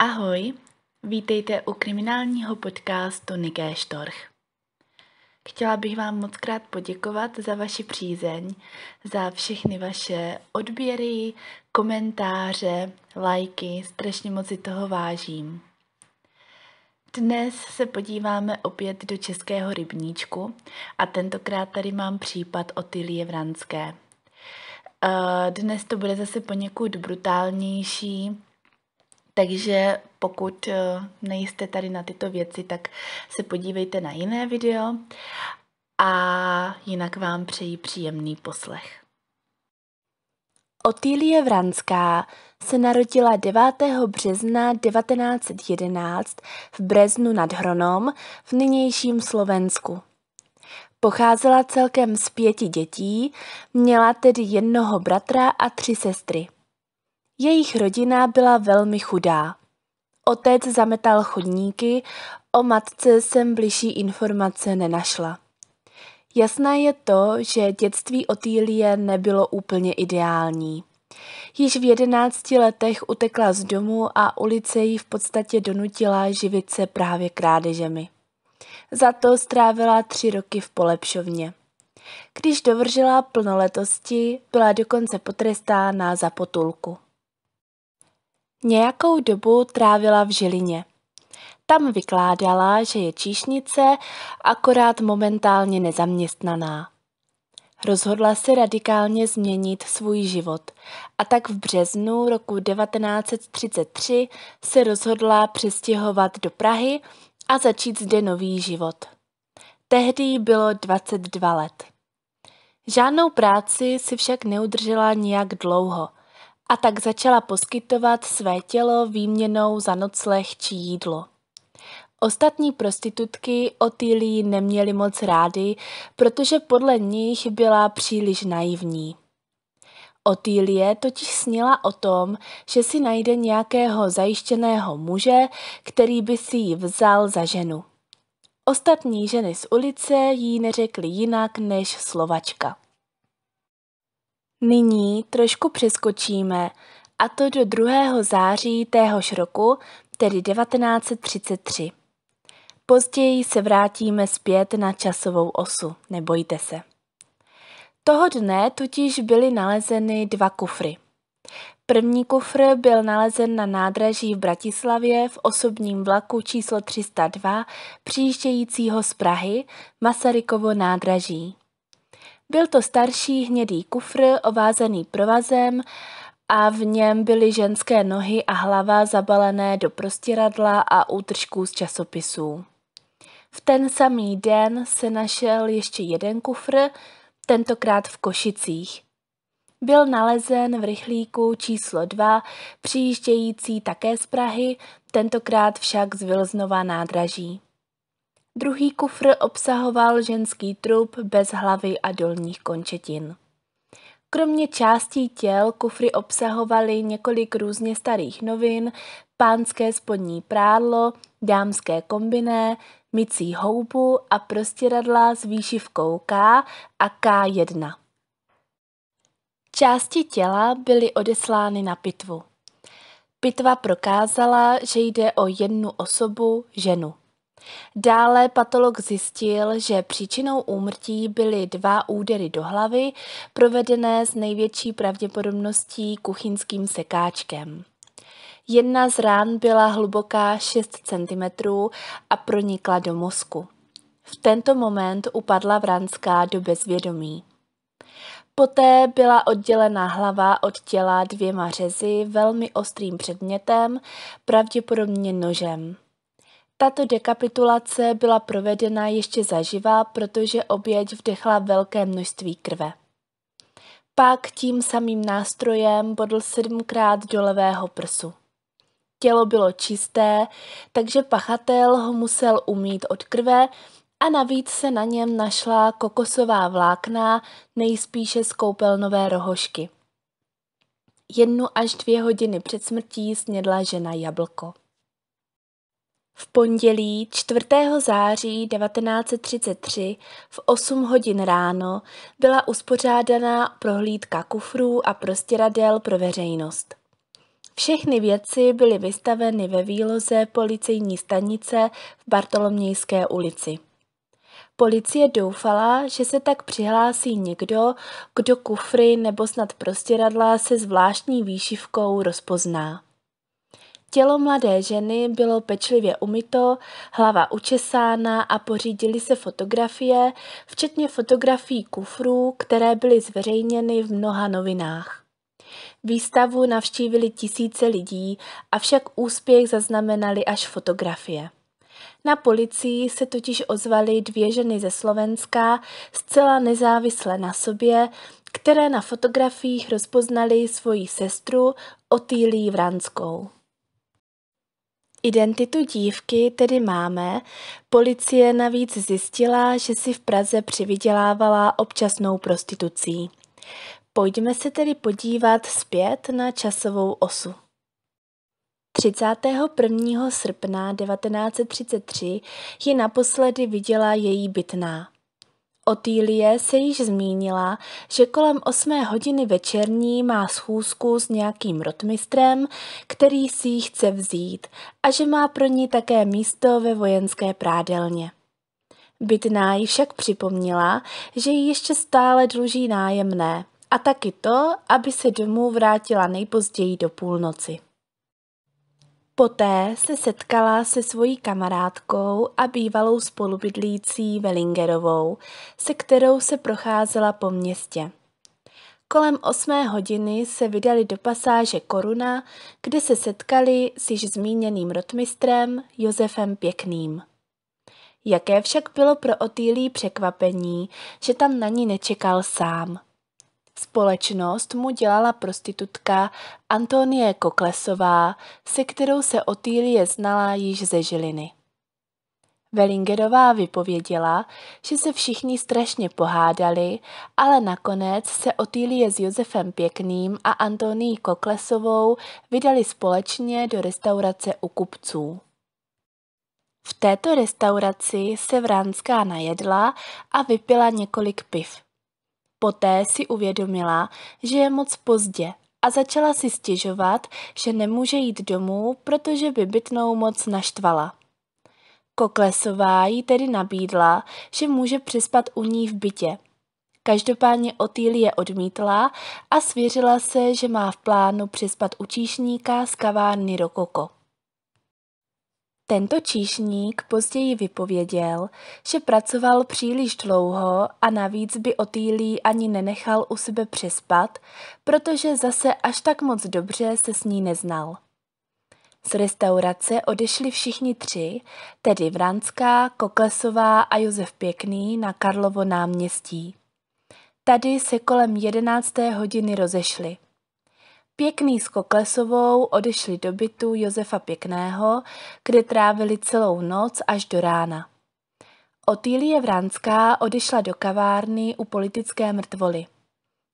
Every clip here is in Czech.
Ahoj, vítejte u kriminálního podcastu Niké Štorch. Chtěla bych vám moc krát poděkovat za vaši přízeň, za všechny vaše odběry, komentáře, lajky, strašně moc si toho vážím. Dnes se podíváme opět do Českého rybníčku a tentokrát tady mám případ Tylie Vranské. Eh, dnes to bude zase poněkud brutálnější, takže pokud eh, nejste tady na tyto věci, tak se podívejte na jiné video a jinak vám přeji příjemný poslech. Otýlie Vranská se narodila 9. března 1911 v Breznu nad Hronom v nynějším Slovensku. Pocházela celkem z pěti dětí, měla tedy jednoho bratra a tři sestry. Jejich rodina byla velmi chudá. Otec zametal chodníky, o matce jsem bližší informace nenašla. Jasné je to, že dětství Otýlie nebylo úplně ideální. Již v jedenácti letech utekla z domu a ulice ji v podstatě donutila živit se právě krádežemi. Za to strávila tři roky v polepšovně. Když dovržela plnoletosti, byla dokonce potrestána za potulku. Nějakou dobu trávila v Žilině. Tam vykládala, že je číšnice, akorát momentálně nezaměstnaná. Rozhodla se radikálně změnit svůj život a tak v březnu roku 1933 se rozhodla přestěhovat do Prahy a začít zde nový život. Tehdy bylo 22 let. Žádnou práci si však neudržela nijak dlouho – a tak začala poskytovat své tělo výměnou za nocleh či jídlo. Ostatní prostitutky Otýlí neměly moc rády, protože podle nich byla příliš naivní. Otýlie totiž snila o tom, že si najde nějakého zajištěného muže, který by si ji vzal za ženu. Ostatní ženy z ulice jí neřekly jinak než slovačka. Nyní trošku přeskočíme, a to do 2. září téhož roku, tedy 1933. Později se vrátíme zpět na časovou osu, nebojte se. Toho dne totiž byly nalezeny dva kufry. První kufr byl nalezen na nádraží v Bratislavě v osobním vlaku číslo 302 přijíždějícího z Prahy Masarykovo nádraží. Byl to starší hnědý kufr ovázený provazem a v něm byly ženské nohy a hlava zabalené do prostěradla a útržků z časopisů. V ten samý den se našel ještě jeden kufr, tentokrát v Košicích. Byl nalezen v rychlíku číslo 2, přijíždějící také z Prahy, tentokrát však z Vilznova nádraží. Druhý kufr obsahoval ženský trup bez hlavy a dolních končetin. Kromě částí těl kufry obsahovaly několik různě starých novin, pánské spodní prádlo, dámské kombiné, mycí houbu a prostěradla s výšivkou K a K1. Části těla byly odeslány na pitvu. Pitva prokázala, že jde o jednu osobu, ženu. Dále patolog zjistil, že příčinou úmrtí byly dva údery do hlavy, provedené s největší pravděpodobností kuchyňským sekáčkem. Jedna z rán byla hluboká 6 cm a pronikla do mozku. V tento moment upadla Vranská do bezvědomí. Poté byla oddělena hlava od těla dvěma řezy velmi ostrým předmětem, pravděpodobně nožem. Tato dekapitulace byla provedena ještě zaživa, protože oběť vdechla velké množství krve. Pak tím samým nástrojem bodl sedmkrát do levého prsu. Tělo bylo čisté, takže pachatel ho musel umít od krve a navíc se na něm našla kokosová vlákna, nejspíše z koupelnové rohošky. Jednu až dvě hodiny před smrtí snědla žena jablko. V pondělí 4. září 1933 v 8 hodin ráno byla uspořádaná prohlídka kufrů a prostěradel pro veřejnost. Všechny věci byly vystaveny ve výloze policejní stanice v Bartolomějské ulici. Policie doufala, že se tak přihlásí někdo, kdo kufry nebo snad prostěradla se zvláštní výšivkou rozpozná. Tělo mladé ženy bylo pečlivě umyto, hlava učesána a pořídili se fotografie, včetně fotografií kufrů, které byly zveřejněny v mnoha novinách. Výstavu navštívili tisíce lidí, avšak úspěch zaznamenali až fotografie. Na policii se totiž ozvaly dvě ženy ze Slovenska, zcela nezávisle na sobě, které na fotografiích rozpoznali svoji sestru Otýlí Vranskou. Identitu dívky tedy máme, policie navíc zjistila, že si v Praze přivydělávala občasnou prostitucí. Pojďme se tedy podívat zpět na časovou osu. 31. srpna 1933 ji naposledy viděla její bytná. Otýlie se již zmínila, že kolem 8 hodiny večerní má schůzku s nějakým rotmistrem, který si ji chce vzít a že má pro ní také místo ve vojenské prádelně. Bytná ji však připomněla, že ji ještě stále dluží nájemné a taky to, aby se domů vrátila nejpozději do půlnoci. Poté se setkala se svojí kamarádkou a bývalou spolubydlící Velingerovou, se kterou se procházela po městě. Kolem osmé hodiny se vydali do pasáže Koruna, kde se setkali s již zmíněným rotmistrem Josefem Pěkným. Jaké však bylo pro Otýlí překvapení, že tam na ní nečekal sám – Společnost mu dělala prostitutka Antonie Koklesová, se kterou se Otýlie znala již ze Žiliny. Velingerová vypověděla, že se všichni strašně pohádali, ale nakonec se Otýlie s Josefem Pěkným a Antoní Koklesovou vydali společně do restaurace u kupců. V této restauraci se Vránská najedla a vypila několik piv. Poté si uvědomila, že je moc pozdě a začala si stěžovat, že nemůže jít domů, protože by bytnou moc naštvala. Koklesová jí tedy nabídla, že může přespat u ní v bytě. Každopádně Otýlie odmítla a svěřila se, že má v plánu přespat u číšníka z kavárny Rokoko. Tento číšník později vypověděl, že pracoval příliš dlouho a navíc by Otýlí ani nenechal u sebe přespat, protože zase až tak moc dobře se s ní neznal. Z restaurace odešli všichni tři, tedy Vranská, Koklesová a Josef Pěkný na Karlovo náměstí. Tady se kolem jedenácté hodiny rozešli – Pěkný s Koklesovou odešli do bytu Josefa Pěkného, kde trávili celou noc až do rána. Otýlie Vranská odešla do kavárny u politické mrtvoly.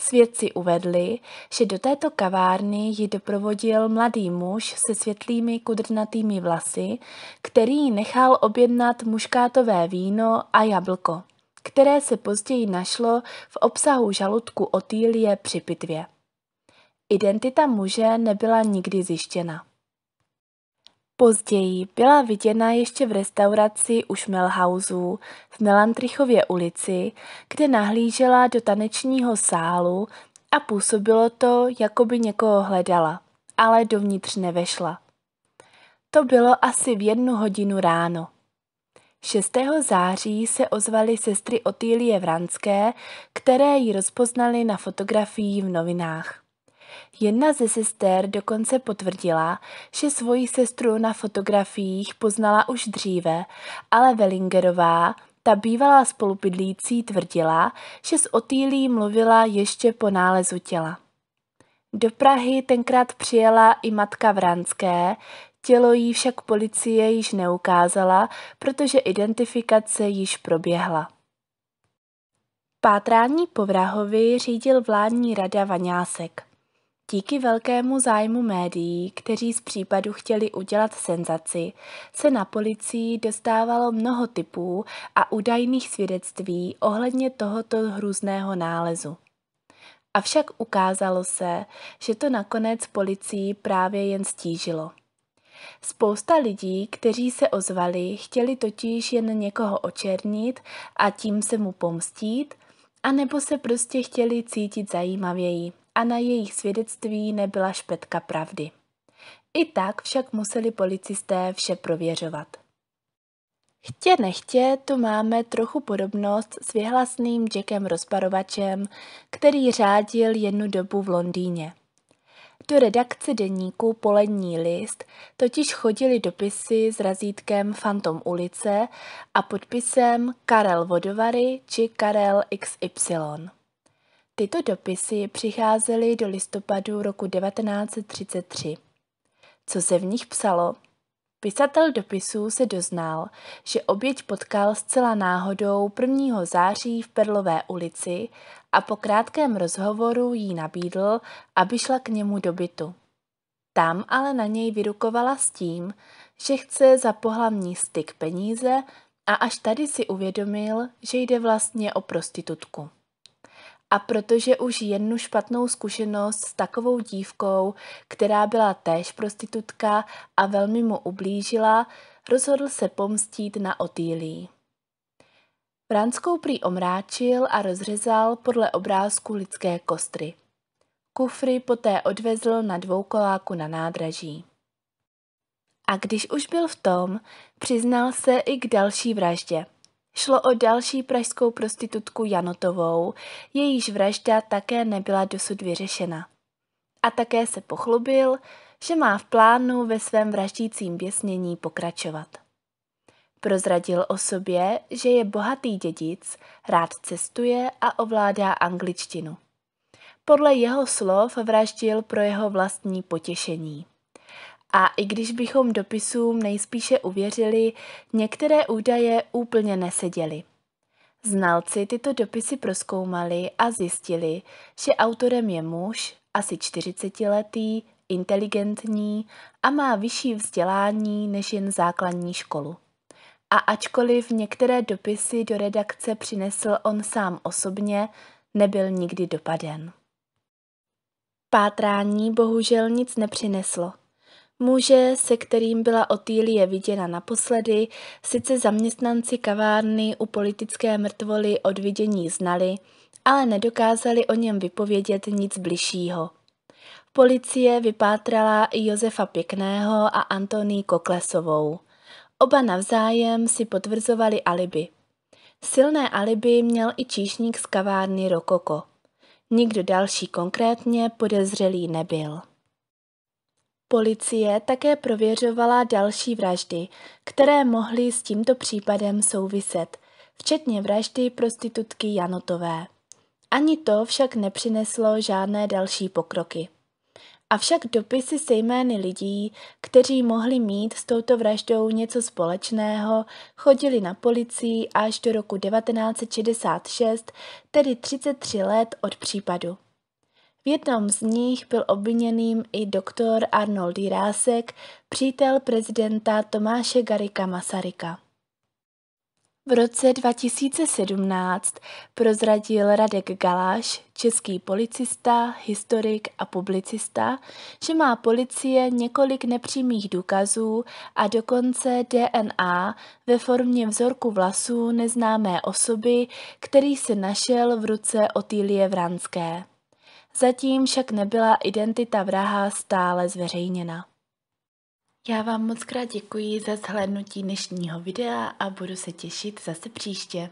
Svědci uvedli, že do této kavárny ji doprovodil mladý muž se světlými kudrnatými vlasy, který nechal objednat muškátové víno a jablko, které se později našlo v obsahu žaludku Otýlie při pitvě. Identita muže nebyla nikdy zjištěna. Později byla viděna ještě v restauraci u Schmelhausů v Melantrichově ulici, kde nahlížela do tanečního sálu a působilo to, jako by někoho hledala, ale dovnitř nevešla. To bylo asi v jednu hodinu ráno. 6. září se ozvaly sestry Otýlie Vranské, které ji rozpoznaly na fotografii v novinách. Jedna ze sester dokonce potvrdila, že svoji sestru na fotografiích poznala už dříve, ale Wellingerová, ta bývalá spolubydlící, tvrdila, že s Otýlí mluvila ještě po nálezu těla. Do Prahy tenkrát přijela i matka Vranské, tělo jí však policie již neukázala, protože identifikace již proběhla. Pátrání po vrahovi řídil vládní rada Vaňásek. Díky velkému zájmu médií, kteří z případu chtěli udělat senzaci, se na policii dostávalo mnoho typů a údajných svědectví ohledně tohoto hrůzného nálezu. Avšak ukázalo se, že to nakonec policii právě jen stížilo. Spousta lidí, kteří se ozvali, chtěli totiž jen někoho očernit a tím se mu pomstít, anebo se prostě chtěli cítit zajímavěji a na jejich svědectví nebyla špetka pravdy. I tak však museli policisté vše prověřovat. Chtě nechtě tu máme trochu podobnost s vyhlasným Jackem Rozparovačem, který řádil jednu dobu v Londýně. Do redakce deníku Polední list totiž chodili dopisy s razítkem Fantom ulice a podpisem Karel Vodovary či Karel XY. Tyto dopisy přicházely do listopadu roku 1933. Co se v nich psalo? Pisatel dopisů se doznal, že oběť potkal zcela náhodou 1. září v Perlové ulici a po krátkém rozhovoru jí nabídl, aby šla k němu do bytu. Tam ale na něj vyrukovala s tím, že chce za pohlavní styk peníze a až tady si uvědomil, že jde vlastně o prostitutku. A protože už jednu špatnou zkušenost s takovou dívkou, která byla též prostitutka a velmi mu ublížila, rozhodl se pomstít na Otýlí. Franskou prý omráčil a rozřezal podle obrázku lidské kostry. Kufry poté odvezl na dvoukoláku na nádraží. A když už byl v tom, přiznal se i k další vraždě – Šlo o další pražskou prostitutku Janotovou, jejíž vražda také nebyla dosud vyřešena. A také se pochlubil, že má v plánu ve svém vraždícím běsnění pokračovat. Prozradil o sobě, že je bohatý dědic, rád cestuje a ovládá angličtinu. Podle jeho slov vraždil pro jeho vlastní potěšení a i když bychom dopisům nejspíše uvěřili, některé údaje úplně neseděly. Znalci tyto dopisy proskoumali a zjistili, že autorem je muž, asi 40-letý, inteligentní a má vyšší vzdělání než jen základní školu. A ačkoliv některé dopisy do redakce přinesl on sám osobně, nebyl nikdy dopaden. Pátrání bohužel nic nepřineslo. Muže, se kterým byla Otýlie viděna naposledy, sice zaměstnanci kavárny u politické mrtvoly od vidění znali, ale nedokázali o něm vypovědět nic bližšího. Policie vypátrala i Josefa Pěkného a Antoní Koklesovou. Oba navzájem si potvrzovali alibi. Silné alibi měl i číšník z kavárny Rokoko. Nikdo další konkrétně podezřelý nebyl. Policie také prověřovala další vraždy, které mohly s tímto případem souviset, včetně vraždy prostitutky Janotové. Ani to však nepřineslo žádné další pokroky. Avšak dopisy se jmény lidí, kteří mohli mít s touto vraždou něco společného, chodili na policii až do roku 1966, tedy 33 let od případu. V jednom z nich byl obviněným i doktor Arnold Jirásek, přítel prezidenta Tomáše Garika Masaryka. V roce 2017 prozradil Radek Galáš, český policista, historik a publicista, že má policie několik nepřímých důkazů a dokonce DNA ve formě vzorku vlasů neznámé osoby, který se našel v ruce Otýlie Vranské. Zatím však nebyla identita vraha stále zveřejněna. Já vám moc krát děkuji za zhlédnutí dnešního videa a budu se těšit zase příště.